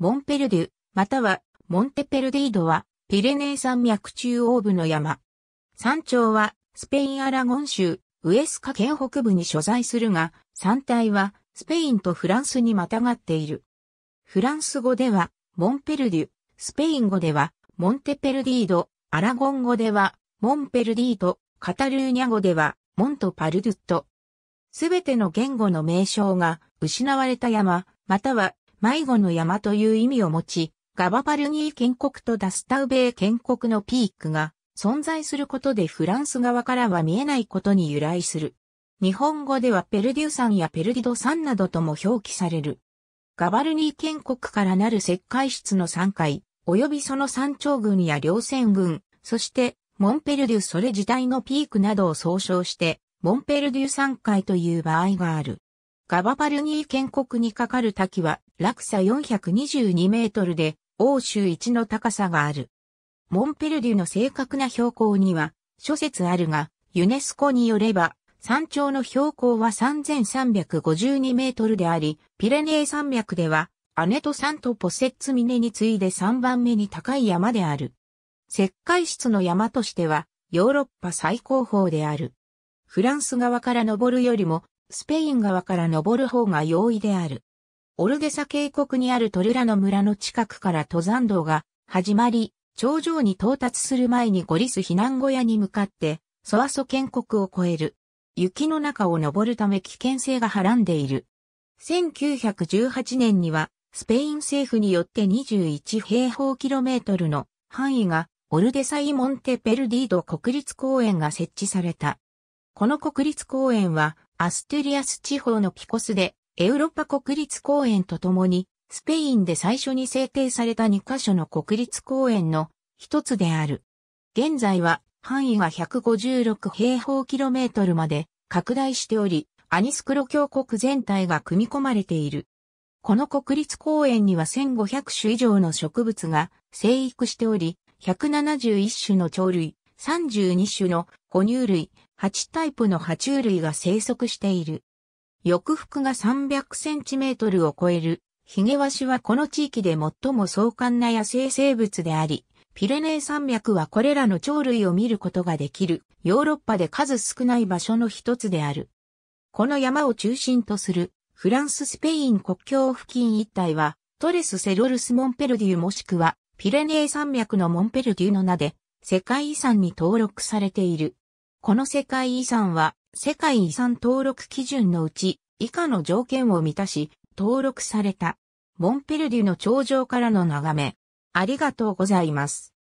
モンペルデュ、またはモンテペルディードはピレネー山脈中央部の山。山頂はスペインアラゴン州、ウエスカ県北部に所在するが、山体はスペインとフランスにまたがっている。フランス語ではモンペルデュ、スペイン語ではモンテペルディード、アラゴン語ではモンペルディード、カタルーニャ語ではモントパルドゥット。すべての言語の名称が失われた山、または迷子の山という意味を持ち、ガバパルニー建国とダスタウベー建国のピークが存在することでフランス側からは見えないことに由来する。日本語ではペルデュ山やペルディド山などとも表記される。ガバルニー建国からなる石灰質の山塊、及びその山頂群や稜線群、そしてモンペルデュそれ自体のピークなどを総称して、モンペルデュ山塊という場合がある。ガバパルニー建国にかかる滝は、落差422メートルで、欧州一の高さがある。モンペルデュの正確な標高には、諸説あるが、ユネスコによれば、山頂の標高は3352メートルであり、ピレネー山脈では、アネト山とポセッツ峰に次いで3番目に高い山である。石灰質の山としては、ヨーロッパ最高峰である。フランス側から登るよりも、スペイン側から登る方が容易である。オルデサ渓谷にあるトルラの村の近くから登山道が始まり、頂上に到達する前にゴリス避難小屋に向かって、ソワソ建国を越える。雪の中を登るため危険性がはらんでいる。1918年には、スペイン政府によって21平方キロメートルの範囲が、オルデサイ・モンテ・ペルディード国立公園が設置された。この国立公園は、アストゥリアス地方のピコスでエウロパ国立公園とともに、スペインで最初に制定された2カ所の国立公園の一つである。現在は範囲が156平方キロメートルまで拡大しており、アニスクロ峡谷全体が組み込まれている。この国立公園には1500種以上の植物が生育しており、171種の鳥類、32種の哺乳類、8タイプの爬虫類が生息している。翼服が3 0 0トルを超える、ヒゲワシはこの地域で最も壮観な野生生物であり、ピレネー山脈はこれらの鳥類を見ることができる、ヨーロッパで数少ない場所の一つである。この山を中心とする、フランス・スペイン国境付近一帯は、トレス・セロルス・モンペルデュもしくは、ピレネー山脈のモンペルデュの名で、世界遺産に登録されている。この世界遺産は、世界遺産登録基準のうち以下の条件を満たし、登録された。モンペルデュの頂上からの眺め。ありがとうございます。